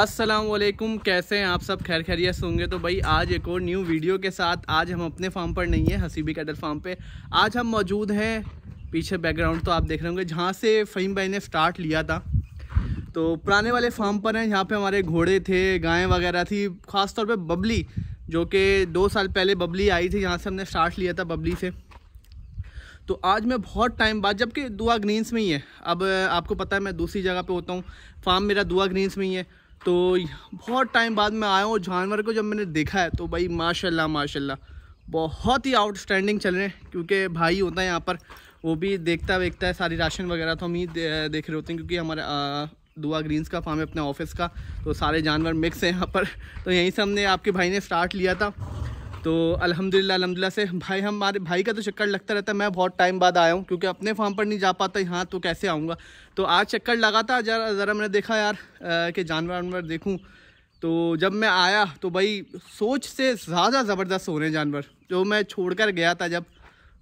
असलम कैसे हैं आप सब खैर खैरियत होंगे तो भाई आज एक और न्यू वीडियो के साथ आज हम अपने फार्म पर नहीं है हसीबी कैटल फार्म पे आज हम मौजूद हैं पीछे बैकग्राउंड तो आप देख रहे होंगे जहाँ से फ़हीम भाई ने स्टार्ट लिया था तो पुराने वाले फार्म पर हैं जहाँ पे हमारे घोड़े थे गायें वगैरह थी ख़ासतौर पर बबली जो कि दो साल पहले बबली आई थी यहाँ से हमने स्टार्ट लिया था बबली से तो आज मैं बहुत टाइम बाद जबकि दुआ ग्रीन्स में ही है अब आपको पता है मैं दूसरी जगह पर होता हूँ फार्म मेरा दुआ ग्रीन्स में ही है तो बहुत टाइम बाद में आया हूँ जानवर को जब मैंने देखा है तो भाई माशाल्लाह माशाल्लाह बहुत ही आउटस्टैंडिंग चल रहे हैं क्योंकि भाई होता है यहाँ पर वो भी देखता वेखता है सारी राशन वगैरह तो हम ही देख रहे होते हैं क्योंकि हमारा दुआ ग्रीन्स का फार्म है अपने ऑफिस का तो सारे जानवर मिक्स हैं यहाँ पर तो यहीं से हमने आपके भाई ने स्टार्ट लिया था तो अलहमदिल्ला अलहमदिल्ला से भाई हमारे भाई का तो चक्कर लगता रहता है मैं बहुत टाइम बाद आया हूँ क्योंकि अपने फार्म पर नहीं जा पाता यहाँ तो कैसे आऊँगा तो आज चक्कर लगा था जरा ज़रा मैंने देखा यार कि जानवर वानवर देखूँ तो जब मैं आया तो भाई सोच से ज़्यादा ज़बरदस्त हो रहे हैं जानवर जो मैं छोड़ कर गया था जब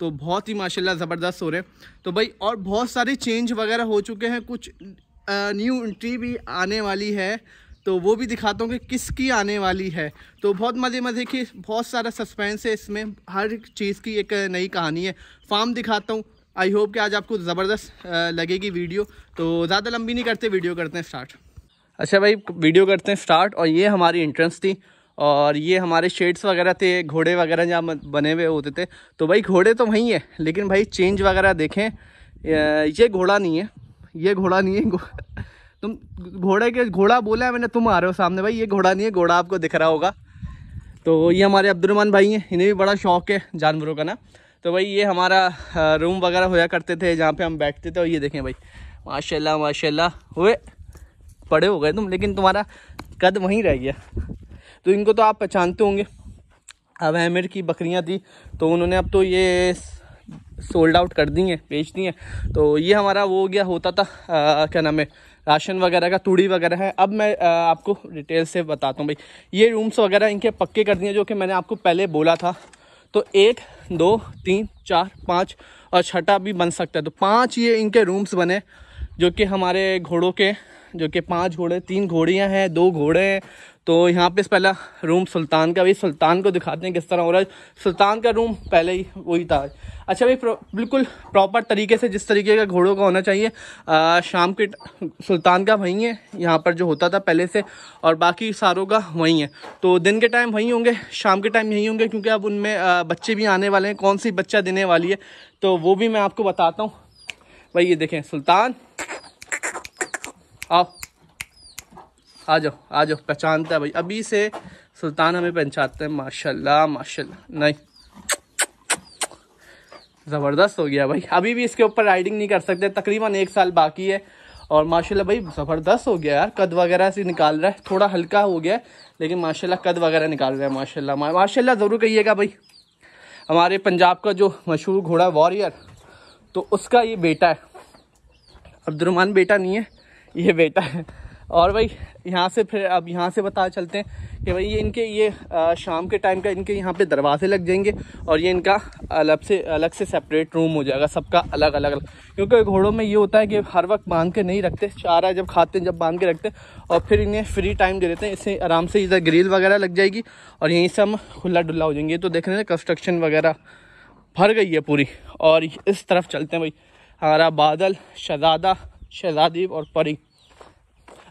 तो बहुत ही माशाल्लाह ज़बरदस्त हो रहे हैं तो भाई और बहुत सारे चेंज वगैरह हो चुके हैं कुछ न्यू एंट्री भी आने वाली है तो वो भी दिखाता हूँ कि किसकी आने वाली है तो बहुत मज़े मज़े की बहुत सारा सस्पेंस है इसमें हर चीज़ की एक नई कहानी है फार्म दिखाता हूँ आई होप कि आज आपको ज़बरदस्त लगेगी वीडियो तो ज़्यादा लंबी नहीं करते वीडियो करते हैं स्टार्ट अच्छा भाई वीडियो करते हैं स्टार्ट और ये हमारी इंट्रेंस थी और ये हमारे शेड्स वगैरह थे घोड़े वगैरह जहाँ बने हुए होते थे तो भाई घोड़े तो वहीं है लेकिन भाई चेंज वगैरह देखें ये घोड़ा नहीं है ये घोड़ा नहीं है तुम घोड़े के घोड़ा बोला है मैंने तुम आ रहे हो सामने भाई ये घोड़ा नहीं है घोड़ा आपको दिख रहा होगा तो ये हमारे अब्दुलरमान भाई हैं इन्हें भी बड़ा शौक है जानवरों का ना तो भाई ये हमारा रूम वगैरह होया करते थे जहाँ पे हम बैठते थे और ये देखें भाई माशाल्लाह माशाल्लाह हुए पड़े हो गए तुम लेकिन तुम्हारा कद वहीं रह गया तो इनको तो आप पहचानते होंगे अब अहमर की बकरियाँ थी तो उन्होंने अब तो ये सोल्ड आउट कर दी हैं बेच दी हैं तो ये हमारा वो हो गया होता था आ, क्या नाम है राशन वगैरह का तूड़ी वगैरह है अब मैं आपको डिटेल से बताता हूँ भाई ये रूम्स वगैरह इनके पक्के कर दिए जो कि मैंने आपको पहले बोला था तो एक दो तीन चार पाँच और छठा भी बन सकता है तो पाँच ये इनके रूम्स बने जो कि हमारे घोड़ों के जो कि पांच घोड़े तीन घोड़ियाँ हैं दो घोड़े हैं तो यहाँ पे पहला रूम सुल्तान का भी सुल्तान को दिखाते हैं किस तरह हो रहा है सुल्तान का रूम पहले ही वही था अच्छा भाई प्रो, बिल्कुल प्रॉपर तरीके से जिस तरीके का घोड़ों का होना चाहिए आ, शाम के सुल्तान का वहीं है यहाँ पर जो होता था पहले से और बाकी सारों का वहीं है तो दिन के टाइम वहीं होंगे शाम के टाइम यहीं होंगे क्योंकि अब उनमें बच्चे भी आने वाले हैं कौन सी बच्चा देने वाली है तो वो भी मैं आपको बताता हूँ भाई ये देखें सुल्तान आओ आ जाओ आ जाओ पहचानता है भाई अभी से सुल्तान हमें पहचानते हैं माशाल्लाह माशाल्लाह नहीं ज़बरदस्त हो गया भाई अभी भी इसके ऊपर राइडिंग नहीं कर सकते तकरीबन एक साल बाकी है और माशाल्लाह भाई ज़बरदस्त हो गया यार कद वगैरह से निकाल रहा है थोड़ा हल्का हो गया लेकिन माशाल्लाह कद वगैरह निकाल रहा है माशाल्लाह माशाल्लाह ज़रूर कहिएगा भाई हमारे पंजाब का जो मशहूर घोड़ा वॉरियर तो उसका ये बेटा है अब्दुलरमान बेटा नहीं है ये बेटा है और भाई यहाँ से फिर अब यहाँ से बता चलते हैं कि भाई ये इनके ये शाम के टाइम का इनके यहाँ पे दरवाजे लग जाएंगे और ये इनका अलग से अलग से सेपरेट रूम हो जाएगा सबका अलग अलग अलग क्योंकि घोड़ों में ये होता है कि हर वक्त बांध के नहीं रखते चारा जब खाते हैं जब बांध के रखते हैं और फिर इन्हें फ्री टाइम दे देते हैं इससे आराम से इधर ग्रिल वगैरह लग जाएगी और यहीं से हम खुला डुल्ला हो जाएंगे तो देख रहे हैं कंस्ट्रक्शन वगैरह भर गई है पूरी और इस तरफ चलते हैं भाई हमारा बादल शहजादा शहजादीप और परी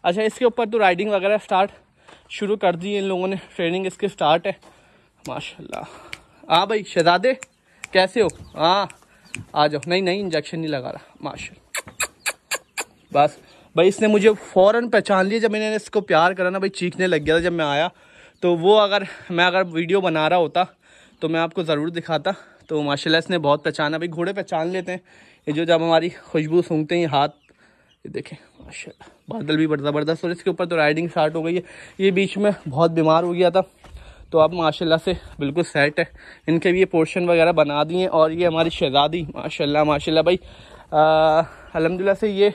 अच्छा इसके ऊपर तो राइडिंग वगैरह स्टार्ट शुरू कर दी इन लोगों ने ट्रेनिंग इसके स्टार्ट है माशाल्लाह हाँ भाई शहजादे कैसे हो हाँ आ जाओ नहीं नहीं इंजेक्शन नहीं लगा रहा माशा बस भाई इसने मुझे फ़ौरन पहचान लिया जब मैंने इसको प्यार करा ना भाई चीखने लग गया था जब मैं आया तो वो अगर मैं अगर वीडियो बना रहा होता तो मैं आपको ज़रूर दिखाता तो माशाल्लाह इसने बहुत पहचाना भाई घोड़े पहचान लेते हैं ये जो जब हमारी खुशबू सूंघते हैं हाथ ये देखें माशा बादल भी बढ़ता ज़बरदस्त और इसके ऊपर तो राइडिंग स्टार्ट हो गई है ये बीच में बहुत बीमार हो गया था तो अब माशाल्लाह से बिल्कुल सेट है इनके भी ये पोर्शन वगैरह बना दिए और ये हमारी शहजादी माशाल्लाह माशाल्लाह भाई अलहमदिल्ला से ये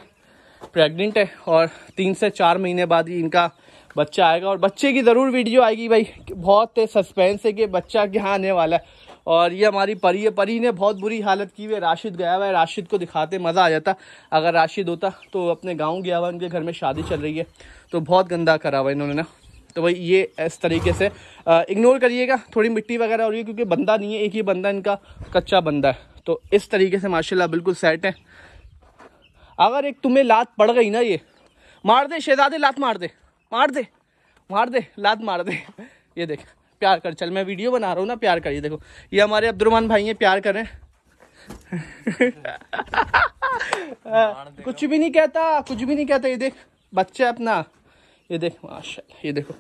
प्रेग्नेंट है और तीन से चार महीने बाद ही इनका बच्चा आएगा और बच्चे की ज़रूर वीडियो आएगी भाई बहुत सस्पेंस है कि बच्चा क्या आने वाला है और ये हमारी परी है परी ने बहुत बुरी हालत की हुई राशिद गया हुआ है राशिद को दिखाते मज़ा आ जाता अगर राशिद होता तो अपने गाँव गया हुआ उनके घर में शादी चल रही है तो बहुत गंदा करा हुआ इन्होंने ना तो भाई ये इस तरीके से इग्नोर करिएगा थोड़ी मिट्टी वगैरह हो रही है क्योंकि बंदा नहीं है एक ही बंदा इनका कच्चा बंदा है तो इस तरीके से माशा बिल्कुल सेट है अगर एक तुम्हें लात पड़ गई ना ये मार दे शहजादे लात मार दे मार दे मार दे लात मार दे ये देख प्यार कर चल मैं वीडियो बना रहा हूँ ना प्यार कर ये देखो ये हमारे अब्दुलरमान भाई हैं प्यार करें कुछ भी नहीं कहता कुछ भी नहीं कहता ये देख बच्चा अपना ये देख माशा ये देखो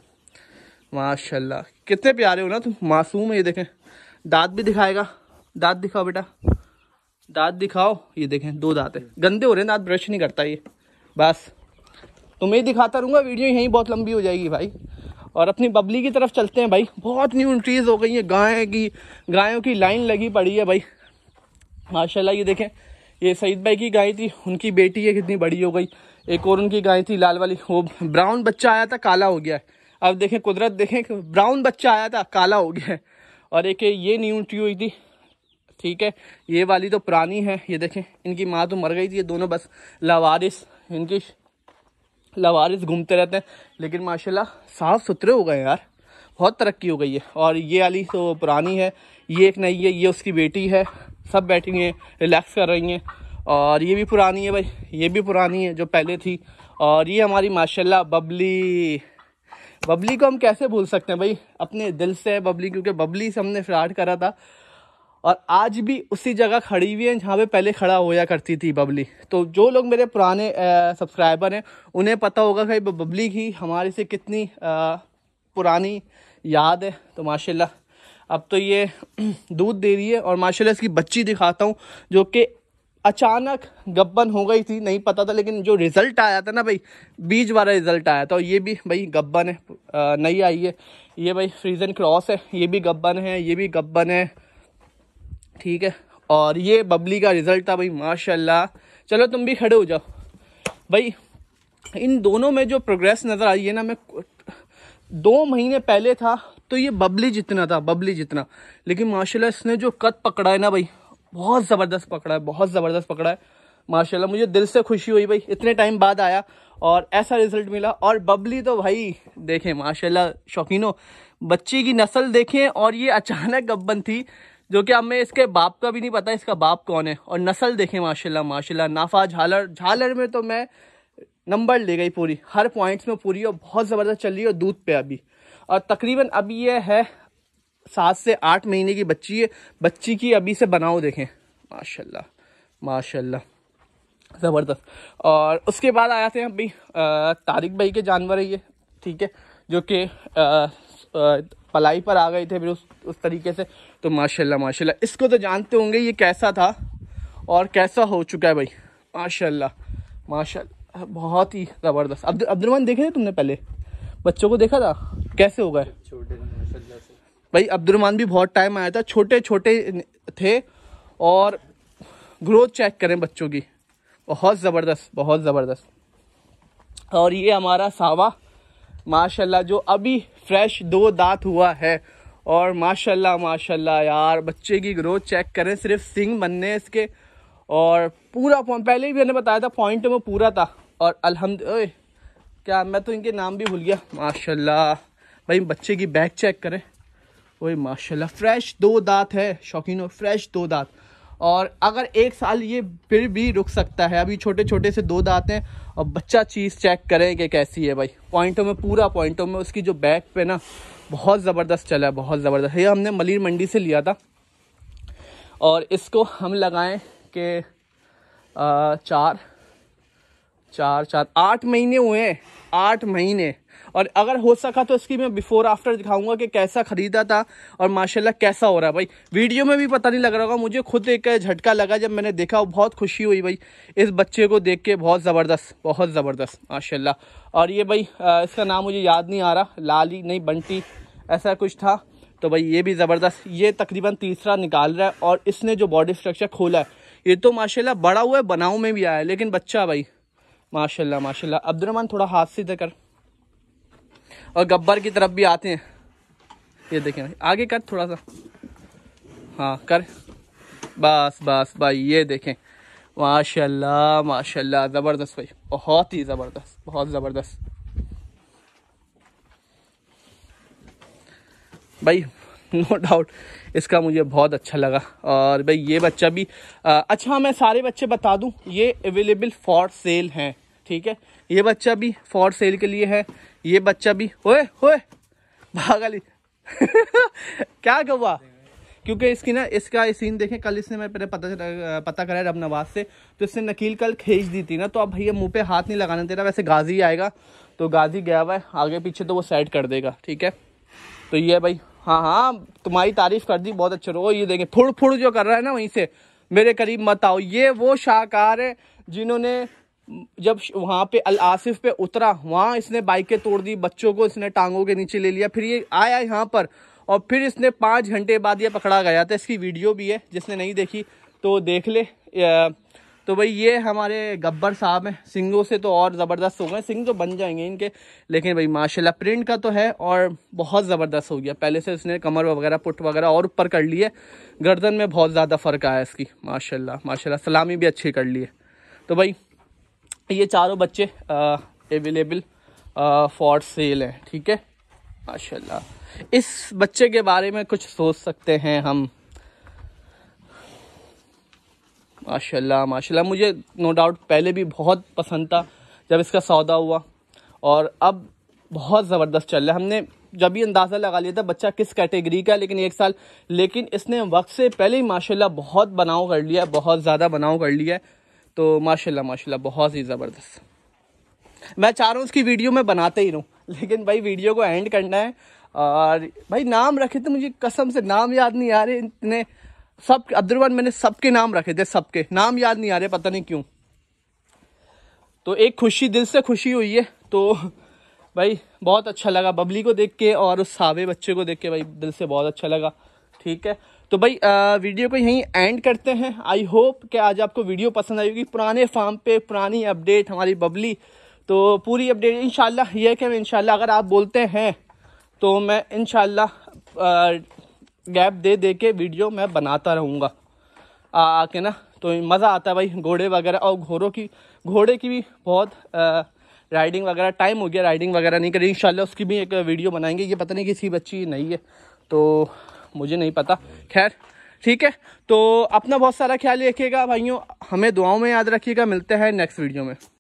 माशाल्लाह कितने प्यारे हो ना तुम मासूम है ये देखें दांत भी दिखाएगा दांत दिखाओ बेटा दांत दिखाओ ये देखें दो दांत है गंदे हो रहे हैं दांत ब्रश नहीं करता ये बस तो मैं दिखाता रहूँगा वीडियो यहीं बहुत लंबी हो जाएगी भाई और अपनी बबली की तरफ चलते हैं भाई बहुत न्यू इंट्रीज हो गई हैं गाय की गायों की लाइन लगी पड़ी है भाई माशाल्लाह ये देखें ये सईद भाई की गाय थी उनकी बेटी है कितनी बड़ी हो गई एक और उनकी गाय थी लाल वाली वो ब्राउन बच्चा आया था काला हो गया है अब देखें कुदरत देखें ब्राउन बच्चा आया था काला हो गया है और एक ये न्यू इंट्री हुई थी ठीक है ये वाली तो पुरानी है ये देखें इनकी माँ तो मर गई थी ये दोनों बस लावारिस इनकी लवारिस घूमते रहते हैं लेकिन माशाल्लाह साफ़ सुथरे हो गए यार बहुत तरक्की हो गई है और ये वाली तो पुरानी है ये एक नई है ये उसकी बेटी है सब बैठी हैं रिलैक्स कर रही हैं और ये भी पुरानी है भाई ये भी पुरानी है जो पहले थी और ये हमारी माशाल्लाह बबली बबली को हम कैसे भूल सकते हैं भाई अपने दिल से बबली क्योंकि बबली से हमने फ्लाट करा था और आज भी उसी जगह खड़ी हुई है जहाँ पे पहले खड़ा होया करती थी बबली तो जो लोग मेरे पुराने सब्सक्राइबर हैं उन्हें पता होगा भाई बबली की हमारे से कितनी आ, पुरानी याद है तो माशाल्लाह अब तो ये दूध दे रही है और माशाल्लाह इसकी बच्ची दिखाता हूँ जो कि अचानक गब्बन हो गई थी नहीं पता था लेकिन जो रिज़ल्ट आया था ना भाई बीज वाला रिज़ल्ट आया था और ये भी भाई गब्बन है नई आई है ये भाई फ्रीजन क्रॉस है ये भी गब्बन है ये भी गब्बन है ठीक है और ये बबली का रिज़ल्ट था भाई माशाल्लाह चलो तुम भी खड़े हो जाओ भाई इन दोनों में जो प्रोग्रेस नज़र आई है ना मैं दो महीने पहले था तो ये बबली जितना था बबली जितना लेकिन माशाल्लाह इसने जो कद पकड़ा है ना भाई बहुत ज़बरदस्त पकड़ा है बहुत ज़बरदस्त पकड़ा है माशाल्लाह मुझे दिल से खुशी हुई भाई इतने टाइम बाद आया और ऐसा रिजल्ट मिला और बबली तो भाई देखें माशाल्लाह शौकीनों बच्ची की नस्ल देखें और ये अचानक गब्बन थी जो कि हमें इसके बाप का भी नहीं पता इसका बाप कौन है और नस्ल देखें माशा माशा नाफा झालर झालर में तो मैं नंबर ले गई पूरी हर पॉइंट्स में पूरी और बहुत ज़बरदस्त चल रही है और दूध पे अभी और तकरीबन अभी ये है सात से आठ महीने की बच्ची है बच्ची की अभी से बनाओ देखें माशा माशा ज़बरदस्त और उसके बाद आ जाते हैं अभी तारिक भाई के जानवर है ये ठीक है जो कि पलाई पर आ गए थे फिर उस उस तरीके से तो माशाल्लाह माशाल्लाह इसको तो जानते होंगे ये कैसा था और कैसा हो चुका है भाई माशाल्लाह माशाल्लाह बहुत ही ज़बरदस्त अब अब्दुलरमान देखे थे तुमने पहले बच्चों को देखा था कैसे हो गए भाई अब्दुलरमान भी बहुत टाइम आया था छोटे छोटे थे और ग्रोथ चेक करें बच्चों की बहुत ज़बरदस्त बहुत ज़बरदस्त और ये हमारा सावा माशाल्लाह जो अभी फ्रेश दो दांत हुआ है और माशाल्लाह माशाल्लाह यार बच्चे की ग्रोथ चेक करें सिर्फ सिंग बनने इसके और पूरा पहले भी मैंने बताया था पॉइंट में तो पूरा था और अलहमद क्या मैं तो इनके नाम भी भूल गया माशाल्लाह भाई बच्चे की बैग चेक करें वही माशाल्लाह फ्रेश दो दांत है शौकीन और फ्रेश दो दांत और अगर एक साल ये फिर भी रुक सकता है अभी छोटे छोटे से दो दाँत हैं और बच्चा चीज़ चेक करें कि कैसी है भाई पॉइंटों में पूरा पॉइंटों में उसकी जो बैक पे ना बहुत ज़बरदस्त चला है बहुत ज़बरदस्त ये हमने मलिर मंडी से लिया था और इसको हम लगाएं आ, चार चार चार आठ महीने हुए हैं आठ महीने और अगर हो सका तो इसकी मैं बिफोर आफ्टर दिखाऊंगा कि कैसा ख़रीदा था और माशाल्लाह कैसा हो रहा है भाई वीडियो में भी पता नहीं लग रहा होगा मुझे खुद एक झटका लगा जब मैंने देखा बहुत खुशी हुई भाई इस बच्चे को देख के बहुत ज़बरदस्त बहुत ज़बरदस्त माशाला और ये भाई इसका नाम मुझे याद नहीं आ रहा लाली नहीं बंटी ऐसा कुछ था तो भाई ये भी ज़बरदस्त ये तकरीबन तीसरा निकाल रहा है और इसने जो बॉडी स्ट्रक्चर खोला है ये तो माशाल्लाह बड़ा हुआ है बनाऊ में भी आया है लेकिन बच्चा भाई माशाल्लाह माशाल्लाह अब्दुलरमान थोड़ा हाथ से इधर कर और गब्बर की तरफ भी आते हैं ये देखें भाई आगे कर थोड़ा सा हाँ कर बस बस भाई ये देखें माशाल्लाह माशाल्लाह ज़बरदस्त भाई बहुत ही ज़बरदस्त बहुत ज़बरदस्त भाई नो डाउट इसका मुझे बहुत अच्छा लगा और भाई ये बच्चा भी आ, अच्छा मैं सारे बच्चे बता दूं ये अवेलेबल फॉर सेल हैं ठीक है ये बच्चा भी फॉर सेल के लिए है ये बच्चा भी ओए ओए भागली क्या हुआ क्योंकि इसकी ना इसका सीन देखें कल इसने मैं पहले पता पता करा रब नवाज से तो इसने नकील कल खींच दी थी ना तो अब भैया मुंह पे हाथ नहीं लगाना तेरा वैसे गाजी आएगा तो गाजी गया हुआ है आगे पीछे तो वो साइड कर देगा ठीक है तो ये भाई हाँ हाँ तुम्हारी तारीफ़ कर दी बहुत अच्छे रहो ये देखें फुड़ फुड़ जो कर रहा है ना वहीं से मेरे करीब मत आओ ये वो शाहकार है जिन्होंने जब वहाँ पे अल आसिफ पे उतरा वहाँ इसने बाइकें तोड़ दी बच्चों को इसने टांगों के नीचे ले लिया फिर ये आया यहाँ पर और फिर इसने पाँच घंटे बाद ये पकड़ा गया था इसकी वीडियो भी है जिसने नहीं देखी तो देख ले तो भाई ये हमारे गब्बर साहब हैं सिंगों से तो और ज़बरदस्त हो गए सिंग तो बन जाएंगे इनके लेकिन भाई माशाल्लाह प्रिंट का तो है और बहुत ज़बरदस्त हो गया पहले से इसने कमर वगैरह पुट वगैरह और ऊपर कर लिए गर्दन में बहुत ज़्यादा फ़र्क आया इसकी माशाल्लाह माशाल्लाह सलामी भी अच्छी कर ली है तो भाई ये चारों बच्चे अवेलेबल फॉर सेल हैं ठीक है माशाल्लाह इस बच्चे के बारे में कुछ सोच सकते हैं हम माशाल्लाह माशाल्लाह मुझे नो डाउट पहले भी बहुत पसंद था जब इसका सौदा हुआ और अब बहुत ज़बरदस्त चल रहा है हमने जब भी अंदाज़ा लगा लिया था बच्चा किस कैटेगरी का है लेकिन एक साल लेकिन इसने वक्त से पहले ही माशाल्लाह बहुत बनाव कर लिया है बहुत ज़्यादा बनाव कर लिया है तो माशाल्लाह माशाल्लाह बहुत ही ज़बरदस्त मैं चाह रहा हूँ उसकी वीडियो में बनाते ही रहूँ लेकिन भाई वीडियो को एंड करना है और भाई नाम रखे थे मुझे कसम से नाम याद नहीं आ रहे इतने सब अद्रवान मैंने सबके नाम रखे थे सबके नाम याद नहीं आ रहे पता नहीं क्यों तो एक खुशी दिल से खुशी हुई है तो भाई बहुत अच्छा लगा बबली को देख के और उस सावे बच्चे को देख के भाई दिल से बहुत अच्छा लगा ठीक है तो भाई आ, वीडियो को यहीं एंड करते हैं आई होप कि आज आपको वीडियो पसंद आई होगी पुराने फार्म पे पुरानी अपडेट हमारी बबली तो पूरी अपडेट इन ये यह कि मैं इन अगर आप बोलते हैं तो मैं इन गैप दे दे के वीडियो मैं बनाता रहूँगा आके ना तो मज़ा आता है भाई घोड़े वगैरह और घोड़ों की घोड़े की भी बहुत आ, राइडिंग वगैरह टाइम हो गया राइडिंग वगैरह नहीं करी इन उसकी भी एक वीडियो बनाएंगे ये पता नहीं किसी बच्ची नहीं है तो मुझे नहीं पता खैर ठीक है तो अपना बहुत सारा ख्याल रखिएगा भाइयों हमें दुआओं में याद रखिएगा मिलते हैं नेक्स्ट वीडियो में